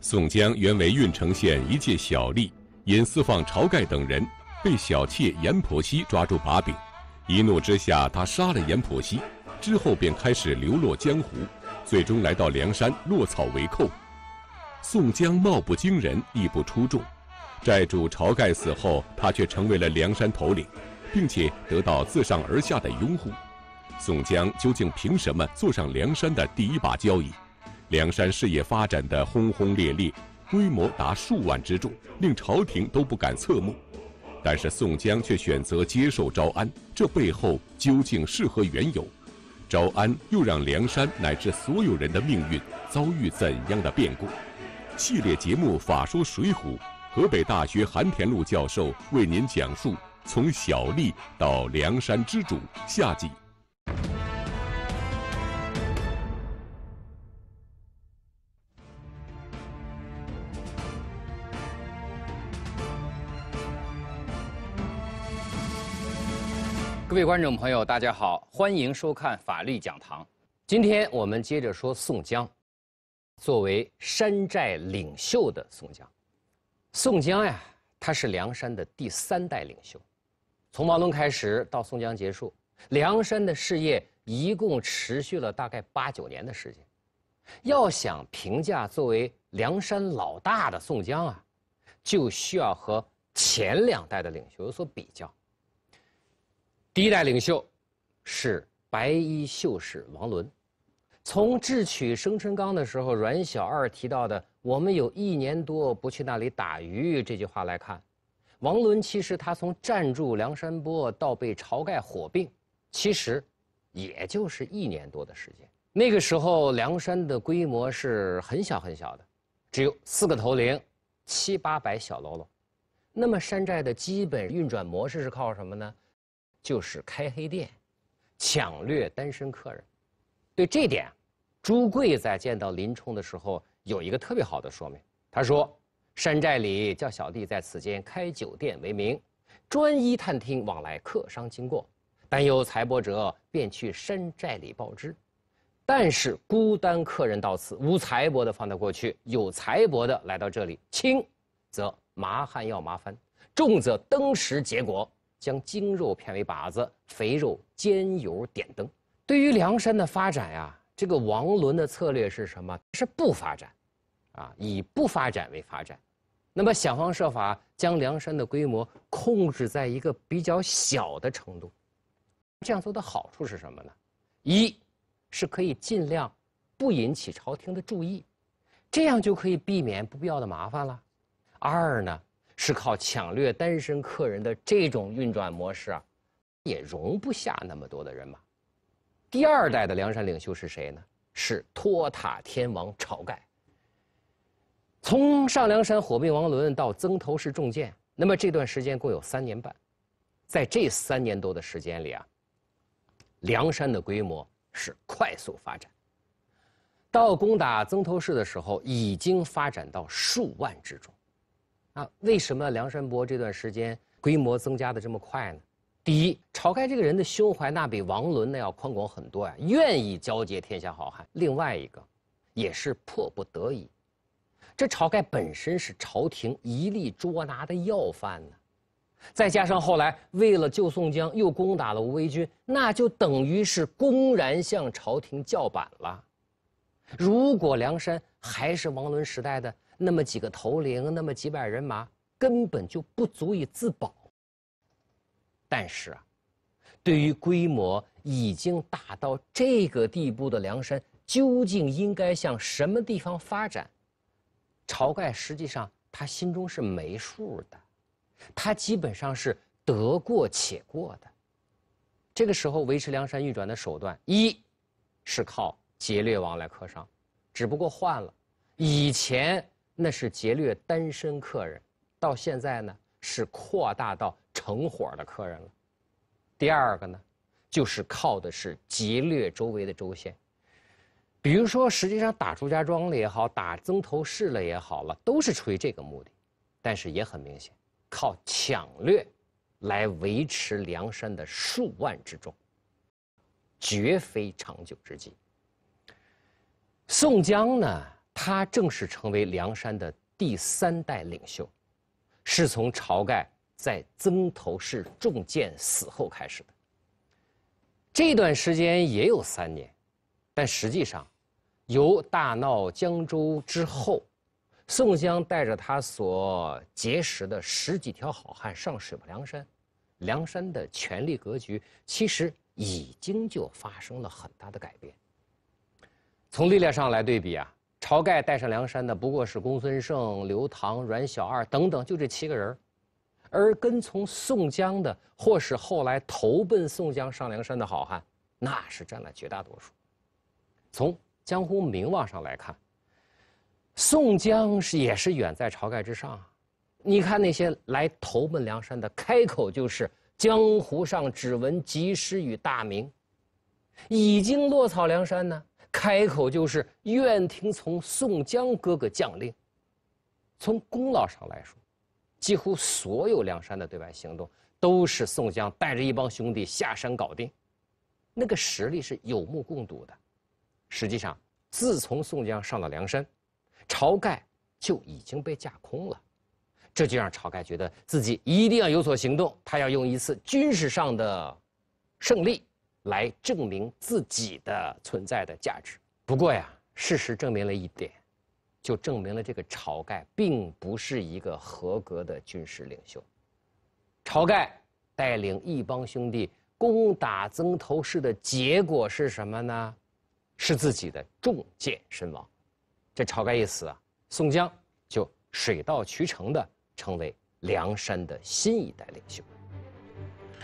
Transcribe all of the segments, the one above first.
宋江原为郓城县一介小吏，因私放晁盖等人，被小妾阎婆惜抓住把柄，一怒之下他杀了阎婆惜，之后便开始流落江湖，最终来到梁山落草为寇。宋江貌不惊人，亦不出众，寨主晁盖死后，他却成为了梁山头领，并且得到自上而下的拥护。宋江究竟凭什么坐上梁山的第一把交椅？梁山事业发展的轰轰烈烈，规模达数万之众，令朝廷都不敢侧目。但是宋江却选择接受招安，这背后究竟是何缘由？招安又让梁山乃至所有人的命运遭遇怎样的变故？系列节目《法说水浒》，河北大学韩田路教授为您讲述从小吏到梁山之主下集。各位观众朋友，大家好，欢迎收看《法律讲堂》。今天我们接着说宋江，作为山寨领袖的宋江，宋江呀，他是梁山的第三代领袖。从毛东开始到宋江结束，梁山的事业一共持续了大概八九年的时间。要想评价作为梁山老大的宋江啊，就需要和前两代的领袖有所比较。第一代领袖是白衣秀士王伦。从智取生辰纲的时候，阮小二提到的“我们有一年多不去那里打鱼”这句话来看，王伦其实他从占住梁山泊到被晁盖火并，其实也就是一年多的时间。那个时候，梁山的规模是很小很小的，只有四个头领，七八百小喽啰。那么，山寨的基本运转模式是靠什么呢？就是开黑店，抢掠单身客人。对这点，朱贵在见到林冲的时候有一个特别好的说明。他说：“山寨里叫小弟在此间开酒店为名，专一探听往来客商经过。但有财帛者，便去山寨里报知；但是孤单客人到此，无财帛的放在过去，有财帛的来到这里，轻则麻汉要麻翻，重则登时结果。”将精肉片为靶子，肥肉煎油点灯。对于梁山的发展呀，这个王伦的策略是什么？是不发展，啊，以不发展为发展。那么想方设法将梁山的规模控制在一个比较小的程度。这样做的好处是什么呢？一，是可以尽量不引起朝廷的注意，这样就可以避免不必要的麻烦了。二呢？是靠抢掠单身客人的这种运转模式啊，也容不下那么多的人马。第二代的梁山领袖是谁呢？是托塔天王晁盖。从上梁山火并王伦到曾头市中箭，那么这段时间共有三年半，在这三年多的时间里啊，梁山的规模是快速发展。到攻打曾头市的时候，已经发展到数万之众。那为什么梁山伯这段时间规模增加的这么快呢？第一，晁盖这个人的胸怀那比王伦那要宽广很多呀，愿意交结天下好汉。另外一个，也是迫不得已。这晁盖本身是朝廷一力捉拿的要犯呢，再加上后来为了救宋江又攻打了吴威军，那就等于是公然向朝廷叫板了。如果梁山还是王伦时代的。那么几个头领，那么几百人马，根本就不足以自保。但是啊，对于规模已经大到这个地步的梁山，究竟应该向什么地方发展？晁盖实际上他心中是没数的，他基本上是得过且过的。这个时候维持梁山运转的手段，一是靠劫掠王来客商，只不过换了以前。那是劫掠单身客人，到现在呢是扩大到成伙的客人了。第二个呢，就是靠的是劫掠周围的州县，比如说实际上打朱家庄了也好，打曾头市了也好了，都是出于这个目的。但是也很明显，靠抢掠来维持梁山的数万之众，绝非长久之计。宋江呢？他正式成为梁山的第三代领袖，是从晁盖在曾头市中箭死后开始的。这段时间也有三年，但实际上，由大闹江州之后，宋江带着他所结识的十几条好汉上水泊梁山，梁山的权力格局其实已经就发生了很大的改变。从力量上来对比啊。晁盖带上梁山的不过是公孙胜、刘唐、阮小二等等，就这七个人而跟从宋江的，或是后来投奔宋江上梁山的好汉，那是占了绝大多数。从江湖名望上来看，宋江是也是远在晁盖之上啊。你看那些来投奔梁山的，开口就是江湖上只闻及时雨大名，已经落草梁山呢。开口就是愿听从宋江哥哥将令。从功劳上来说，几乎所有梁山的对外行动都是宋江带着一帮兄弟下山搞定，那个实力是有目共睹的。实际上，自从宋江上了梁山，晁盖就已经被架空了，这就让晁盖觉得自己一定要有所行动，他要用一次军事上的胜利。来证明自己的存在的价值。不过呀，事实证明了一点，就证明了这个晁盖并不是一个合格的军事领袖。晁盖带领一帮兄弟攻打曾头市的结果是什么呢？是自己的中箭身亡。这晁盖一死啊，宋江就水到渠成的成为梁山的新一代领袖。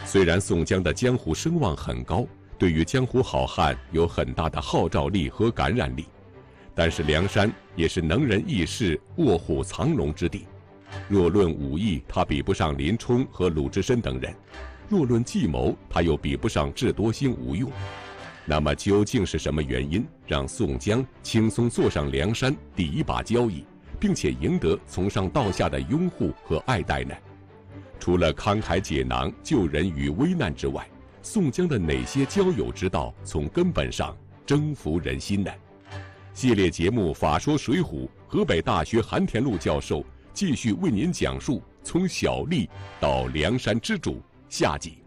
虽然宋江的江湖声望很高，对于江湖好汉有很大的号召力和感染力，但是梁山也是能人异士、卧虎藏龙之地。若论武艺，他比不上林冲和鲁智深等人；若论计谋，他又比不上智多星吴用。那么，究竟是什么原因让宋江轻松坐上梁山第一把交椅，并且赢得从上到下的拥护和爱戴呢？除了慷慨解囊、救人于危难之外，宋江的哪些交友之道从根本上征服人心呢？系列节目《法说水浒》，河北大学韩田禄教授继续为您讲述从小吏到梁山之主下集。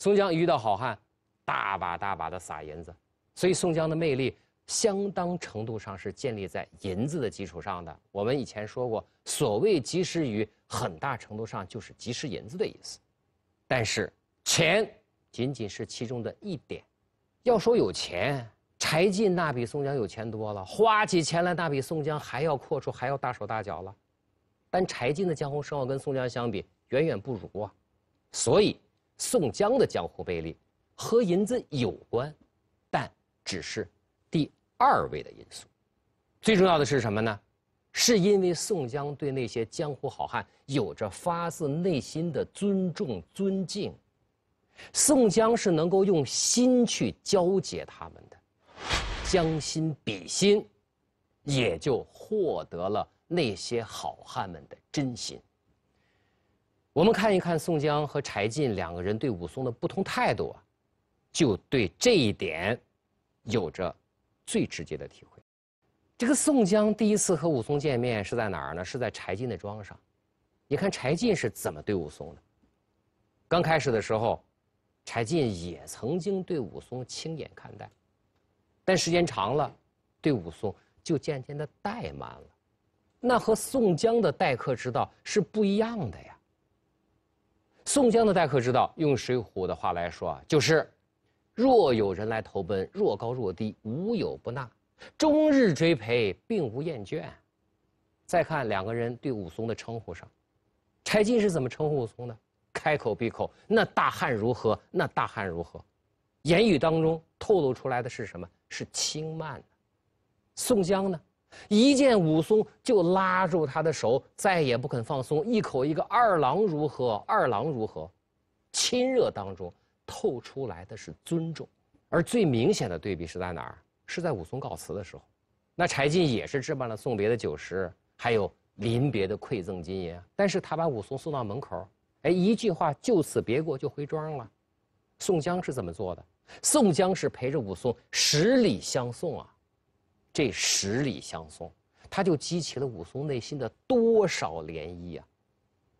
宋江遇到好汉，大把大把的撒银子，所以宋江的魅力。相当程度上是建立在银子的基础上的。我们以前说过，所谓及时雨，很大程度上就是及时银子的意思。但是钱仅仅是其中的一点。要说有钱，柴进那比宋江有钱多了，花起钱来那比宋江还要阔绰，还要大手大脚了。但柴进的江湖声望跟宋江相比，远远不如啊。所以宋江的江湖背离和银子有关，但只是第。二位的因素，最重要的是什么呢？是因为宋江对那些江湖好汉有着发自内心的尊重、尊敬。宋江是能够用心去交结他们的，将心比心，也就获得了那些好汉们的真心。我们看一看宋江和柴进两个人对武松的不同态度啊，就对这一点，有着。最直接的体会，这个宋江第一次和武松见面是在哪儿呢？是在柴进的庄上。你看柴进是怎么对武松的？刚开始的时候，柴进也曾经对武松亲眼看待，但时间长了，对武松就渐渐的怠慢了。那和宋江的待客之道是不一样的呀。宋江的待客之道，用《水浒》的话来说啊，就是。若有人来投奔，若高若低，无有不纳。终日追陪，并无厌倦。再看两个人对武松的称呼上，柴进是怎么称呼武松的？开口闭口那大汉如何？那大汉如何？言语当中透露出来的是什么？是轻慢。宋江呢？一见武松就拉住他的手，再也不肯放松，一口一个二郎如何？二郎如何？亲热当中。透出来的是尊重，而最明显的对比是在哪儿？是在武松告辞的时候，那柴进也是置办了送别的酒食，还有临别的馈赠金银，但是他把武松送到门口，哎，一句话就此别过就回庄了。宋江是怎么做的？宋江是陪着武松十里相送啊，这十里相送，他就激起了武松内心的多少涟漪啊！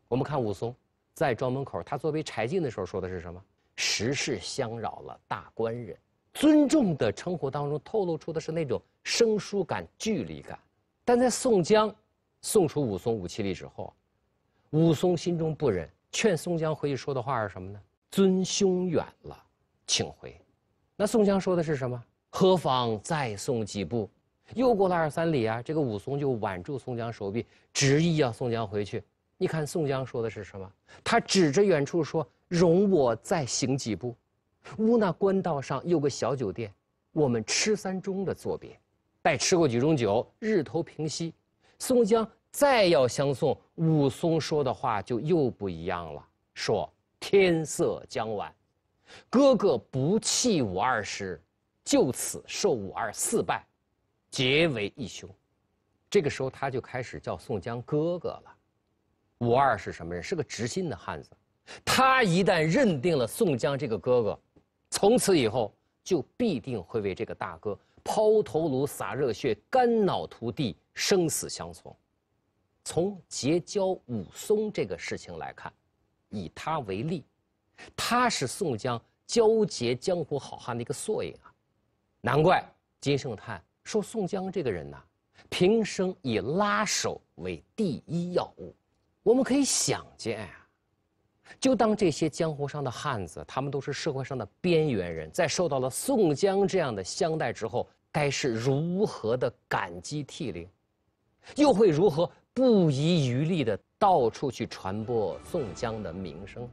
我们看武松在庄门口，他作为柴进的时候说的是什么？实事相扰了大官人，尊重的称呼当中透露出的是那种生疏感、距离感。但在宋江送出武松五七里之后，武松心中不忍，劝宋江回去说的话是什么呢？“尊兄远了，请回。”那宋江说的是什么？“何妨再送几步？”又过了二三里啊，这个武松就挽住宋江手臂，执意要宋江回去。你看宋江说的是什么？他指着远处说：“容我再行几步，乌那官道上有个小酒店，我们吃三盅的作别。待吃过几盅酒，日头平西，宋江再要相送。武松说的话就又不一样了，说天色将晚，哥哥不弃武二师，就此受武二四拜，结为义兄。这个时候，他就开始叫宋江哥哥了。”武二是什么人？是个直心的汉子，他一旦认定了宋江这个哥哥，从此以后就必定会为这个大哥抛头颅、洒热血、肝脑涂地、生死相从。从结交武松这个事情来看，以他为例，他是宋江交结江湖好汉的一个缩影啊！难怪金圣叹说宋江这个人呐，平生以拉手为第一要务。我们可以想见就当这些江湖上的汉子，他们都是社会上的边缘人，在受到了宋江这样的相待之后，该是如何的感激涕零，又会如何不遗余力的到处去传播宋江的名声。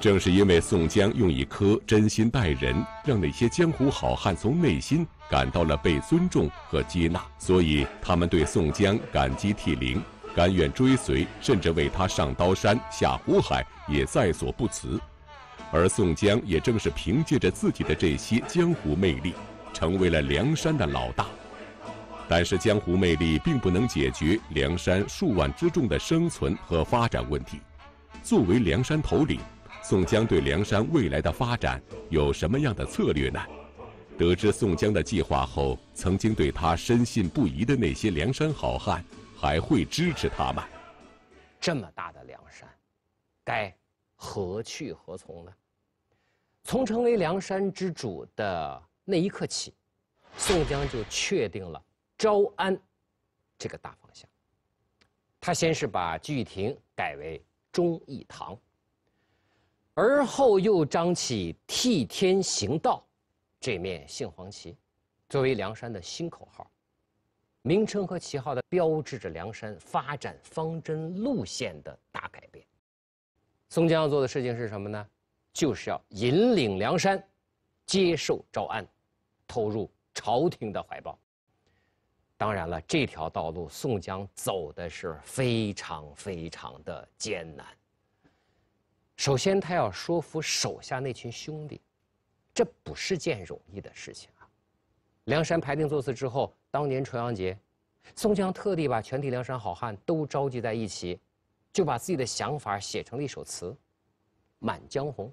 正是因为宋江用一颗真心待人，让那些江湖好汉从内心感到了被尊重和接纳，所以他们对宋江感激涕零。甘愿追随，甚至为他上刀山下火海也在所不辞。而宋江也正是凭借着自己的这些江湖魅力，成为了梁山的老大。但是江湖魅力并不能解决梁山数万之众的生存和发展问题。作为梁山头领，宋江对梁山未来的发展有什么样的策略呢？得知宋江的计划后，曾经对他深信不疑的那些梁山好汉。还会支持他们？这么大的梁山，该何去何从呢？从成为梁山之主的那一刻起，宋江就确定了招安这个大方向。他先是把聚义亭改为忠义堂，而后又张起“替天行道”这面杏黄旗，作为梁山的新口号。名称和旗号的标志着梁山发展方针路线的大改变。宋江要做的事情是什么呢？就是要引领梁山，接受招安，投入朝廷的怀抱。当然了，这条道路宋江走的是非常非常的艰难。首先，他要说服手下那群兄弟，这不是件容易的事情。梁山排定座次之后，当年重阳节，宋江特地把全体梁山好汉都召集在一起，就把自己的想法写成了一首词《满江红》，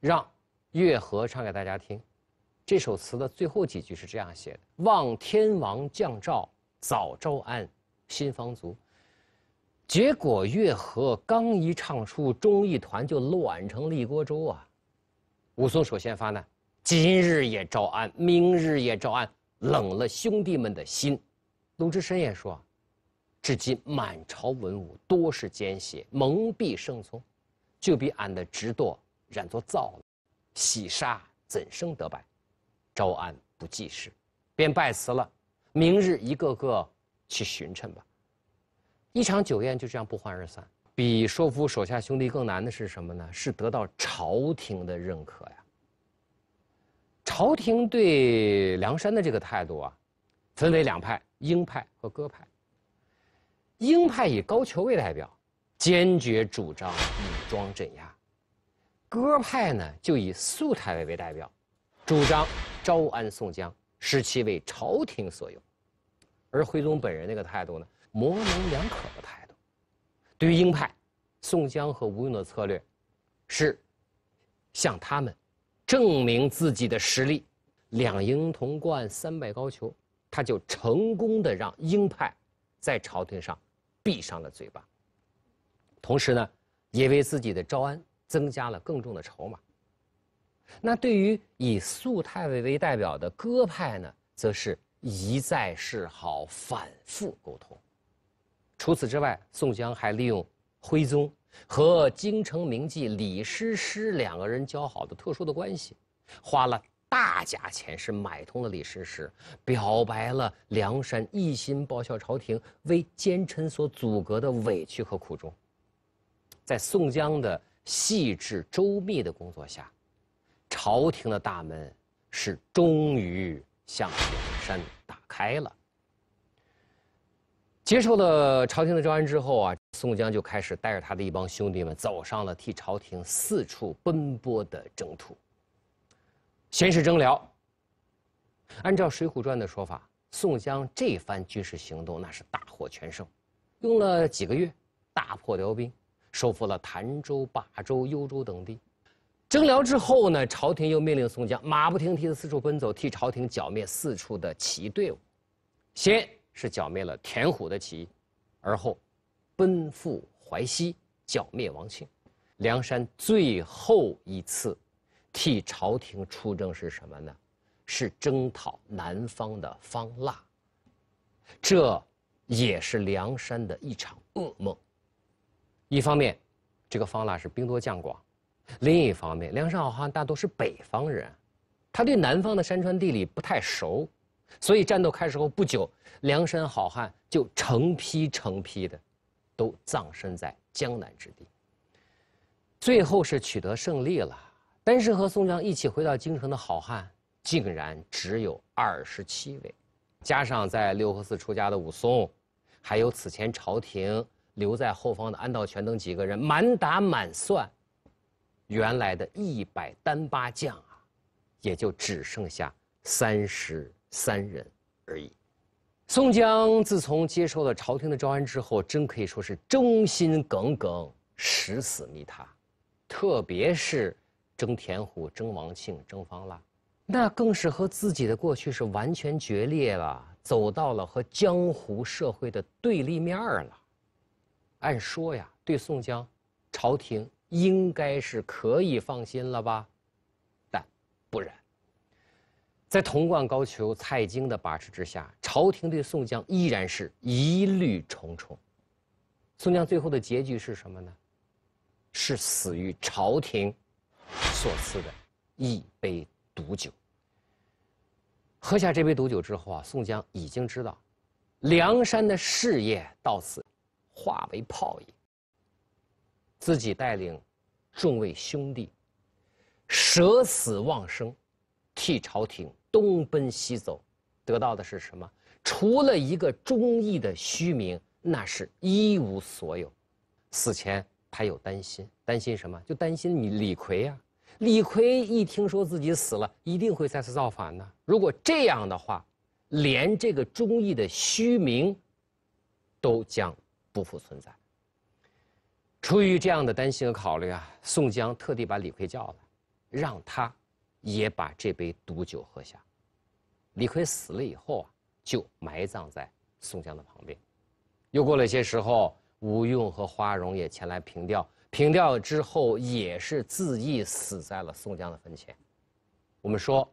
让月河唱给大家听。这首词的最后几句是这样写的：“望天王降诏，早招安，新方足。”结果月和刚一唱出，忠义团就乱成了一锅粥啊！武松首先发难。今日也招安，明日也招安，冷了兄弟们的心。鲁智深也说：“至今满朝文武多是奸邪，蒙蔽圣聪，就比俺的直多染作臊了。洗杀怎生得白？招安不济事，便拜辞了。明日一个个去寻趁吧。”一场酒宴就这样不欢而散。比说服手下兄弟更难的是什么呢？是得到朝廷的认可呀。朝廷对梁山的这个态度啊，分为两派：鹰派和鸽派。鹰派以高俅为代表，坚决主张武装镇压；鸽派呢，就以粟太尉为代表，主张招安宋江，使其为朝廷所用。而徽宗本人那个态度呢，模棱两可的态度。对于鹰派，宋江和吴用的策略是向他们。证明自己的实力，两英同冠，三百高俅，他就成功的让鹰派在朝廷上闭上了嘴巴。同时呢，也为自己的招安增加了更重的筹码。那对于以苏太尉为代表的鸽派呢，则是一再示好，反复沟通。除此之外，宋江还利用徽宗。和京城名妓李师师两个人交好的特殊的关系，花了大价钱是买通了李师师，表白了梁山一心报效朝廷为奸臣所阻隔的委屈和苦衷，在宋江的细致周密的工作下，朝廷的大门是终于向梁山打开了。接受了朝廷的招安之后啊，宋江就开始带着他的一帮兄弟们走上了替朝廷四处奔波的征途。先是征辽。按照《水浒传》的说法，宋江这番军事行动那是大获全胜，用了几个月，大破辽兵，收复了潭州、霸州、幽州等地。征辽之后呢，朝廷又命令宋江马不停蹄地四处奔走，替朝廷剿灭四处的起义队伍，先。是剿灭了田虎的起义，而后奔赴淮西剿灭王庆。梁山最后一次替朝廷出征是什么呢？是征讨南方的方腊。这，也是梁山的一场噩梦。一方面，这个方腊是兵多将广；另一方面，梁山好汉大多是北方人，他对南方的山川地理不太熟。所以战斗开始后不久，梁山好汉就成批成批的，都葬身在江南之地。最后是取得胜利了，但是和宋江一起回到京城的好汉竟然只有二十七位，加上在六和寺出家的武松，还有此前朝廷留在后方的安道全等几个人，满打满算，原来的一百单八将啊，也就只剩下三十。三人而已。宋江自从接受了朝廷的招安之后，真可以说是忠心耿耿，誓死立他。特别是争田虎、争王庆、争方腊，那更是和自己的过去是完全决裂了，走到了和江湖社会的对立面了。按说呀，对宋江，朝廷应该是可以放心了吧？但不然。在童贯、高俅、蔡京的把持之下，朝廷对宋江依然是疑虑重重。宋江最后的结局是什么呢？是死于朝廷所赐的一杯毒酒。喝下这杯毒酒之后啊，宋江已经知道，梁山的事业到此化为泡影。自己带领众位兄弟，舍死忘生，替朝廷。东奔西走，得到的是什么？除了一个忠义的虚名，那是一无所有。死前他有担心，担心什么？就担心你李逵呀！李逵一听说自己死了，一定会再次造反呢。如果这样的话，连这个忠义的虚名，都将不复存在。出于这样的担心和考虑啊，宋江特地把李逵叫来，让他。也把这杯毒酒喝下。李逵死了以后啊，就埋葬在宋江的旁边。又过了些时候，吴用和花荣也前来凭吊，凭吊之后也是自缢死在了宋江的坟前。我们说，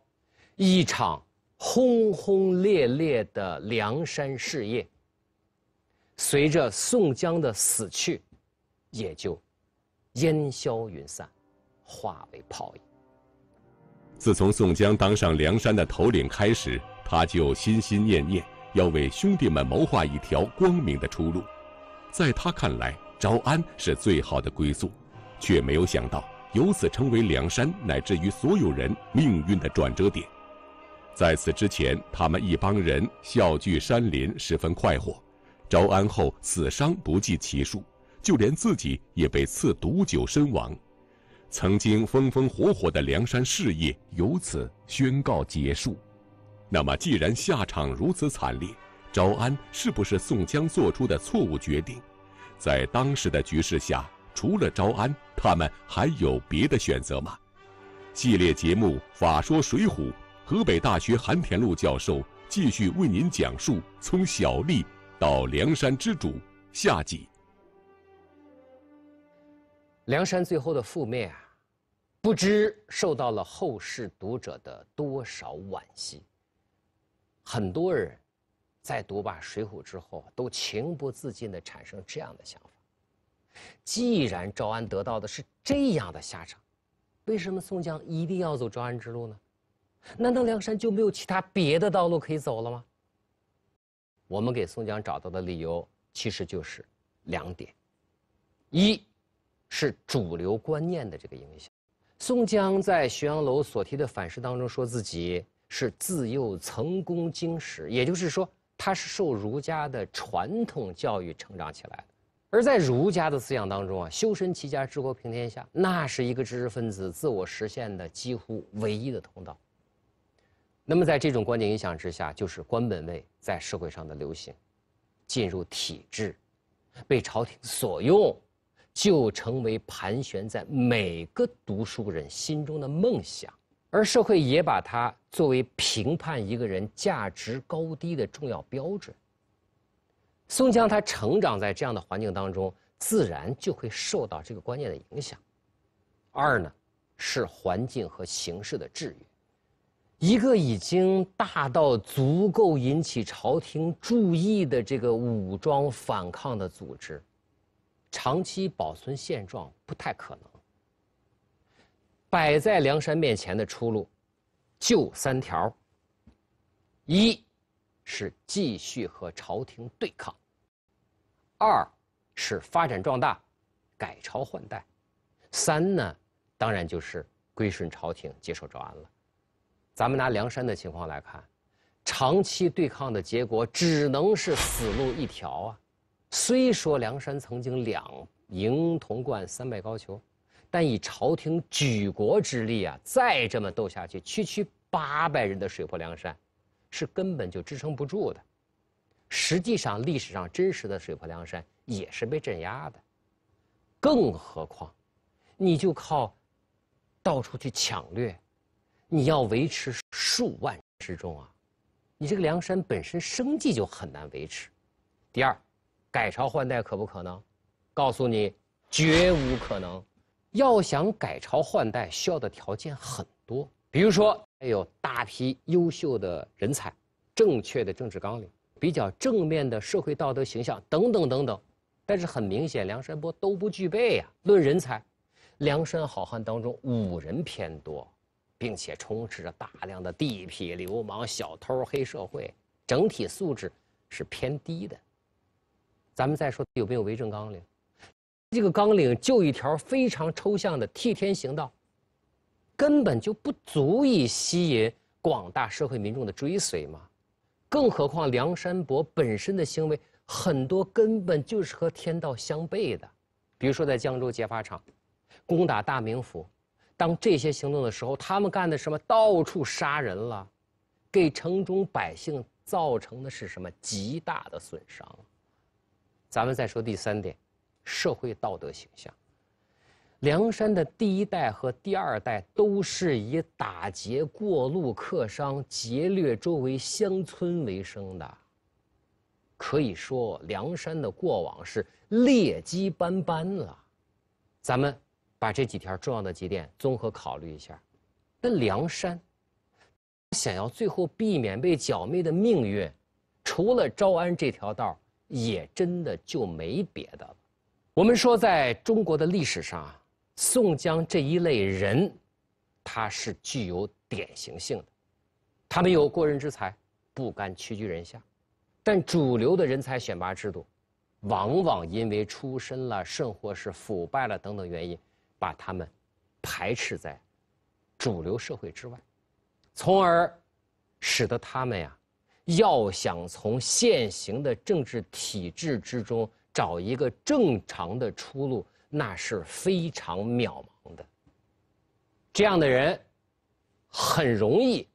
一场轰轰烈烈的梁山事业，随着宋江的死去，也就烟消云散，化为泡影。自从宋江当上梁山的头领开始，他就心心念念要为兄弟们谋划一条光明的出路。在他看来，招安是最好的归宿，却没有想到由此成为梁山乃至于所有人命运的转折点。在此之前，他们一帮人笑聚山林，十分快活；招安后，死伤不计其数，就连自己也被赐毒酒身亡。曾经风风火火的梁山事业由此宣告结束。那么，既然下场如此惨烈，招安是不是宋江做出的错误决定？在当时的局势下，除了招安，他们还有别的选择吗？系列节目《法说水浒》，河北大学韩田禄教授继续为您讲述从小吏到梁山之主下集。梁山最后的覆灭啊！不知受到了后世读者的多少惋惜。很多人在读罢《水浒》之后，都情不自禁地产生这样的想法：，既然招安得到的是这样的下场，为什么宋江一定要走招安之路呢？难道梁山就没有其他别的道路可以走了吗？我们给宋江找到的理由其实就是两点：，一，是主流观念的这个影响。宋江在浔阳楼所提的反诗当中，说自己是自幼曾功经史，也就是说，他是受儒家的传统教育成长起来的。而在儒家的思想当中啊，修身齐家治国平天下，那是一个知识分子自我实现的几乎唯一的通道。那么，在这种观念影响之下，就是官本位在社会上的流行，进入体制，被朝廷所用。就成为盘旋在每个读书人心中的梦想，而社会也把它作为评判一个人价值高低的重要标准。宋江他成长在这样的环境当中，自然就会受到这个观念的影响。二呢，是环境和形势的制约，一个已经大到足够引起朝廷注意的这个武装反抗的组织。长期保存现状不太可能。摆在梁山面前的出路，就三条：一，是继续和朝廷对抗；二，是发展壮大，改朝换代；三呢，当然就是归顺朝廷，接受招安了。咱们拿梁山的情况来看，长期对抗的结果只能是死路一条啊。虽说梁山曾经两赢铜冠三败高俅，但以朝廷举国之力啊，再这么斗下去，区区八百人的水泊梁山，是根本就支撑不住的。实际上，历史上真实的水泊梁山也是被镇压的。更何况，你就靠到处去抢掠，你要维持数万之众啊，你这个梁山本身生计就很难维持。第二。改朝换代可不可能？告诉你，绝无可能。要想改朝换代，需要的条件很多，比如说，要有大批优秀的人才，正确的政治纲领，比较正面的社会道德形象等等等等。但是很明显，梁山伯都不具备呀。论人才，梁山好汉当中武人偏多，并且充斥着大量的地痞流氓、小偷、黑社会，整体素质是偏低的。咱们再说有没有为政纲领？这个纲领就一条非常抽象的替天行道，根本就不足以吸引广大社会民众的追随嘛。更何况梁山伯本身的行为很多根本就是和天道相悖的，比如说在江州劫法场、攻打大名府，当这些行动的时候，他们干的什么到处杀人了，给城中百姓造成的是什么极大的损伤。咱们再说第三点，社会道德形象。梁山的第一代和第二代都是以打劫过路客商、劫掠周围乡村为生的，可以说梁山的过往是劣迹斑斑了。咱们把这几条重要的几点综合考虑一下，那梁山想要最后避免被剿灭的命运，除了招安这条道也真的就没别的了。我们说，在中国的历史上，啊，宋江这一类人，他是具有典型性的。他们有过人之才，不甘屈居人下，但主流的人才选拔制度，往往因为出身了，甚或是腐败了等等原因，把他们排斥在主流社会之外，从而使得他们呀。要想从现行的政治体制之中找一个正常的出路，那是非常渺茫的。这样的人，很容易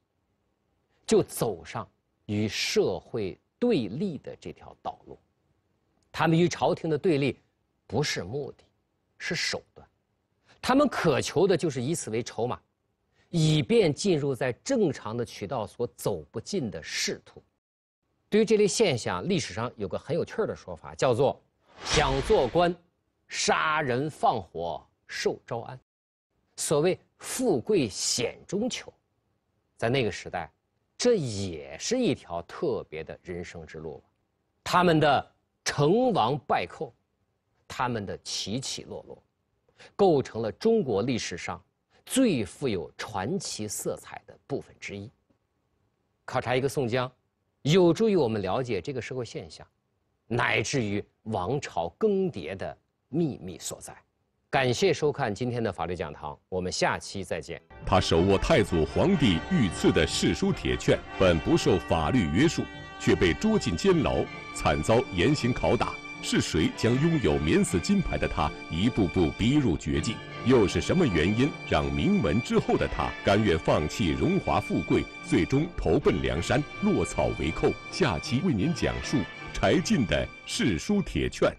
就走上与社会对立的这条道路。他们与朝廷的对立不是目的，是手段。他们渴求的就是以此为筹码。以便进入在正常的渠道所走不进的仕途。对于这类现象，历史上有个很有趣儿的说法，叫做“想做官，杀人放火受招安”。所谓“富贵险中求”，在那个时代，这也是一条特别的人生之路。他们的成王败寇，他们的起起落落，构成了中国历史上。最富有传奇色彩的部分之一。考察一个宋江，有助于我们了解这个社会现象，乃至于王朝更迭的秘密所在。感谢收看今天的法律讲堂，我们下期再见。他手握太祖皇帝御赐的世书铁券，本不受法律约束，却被捉进监牢，惨遭严刑拷打。是谁将拥有免死金牌的他，一步步逼入绝境？又是什么原因让名门之后的他甘愿放弃荣华富贵，最终投奔梁山，落草为寇？下期为您讲述柴进的世书铁券。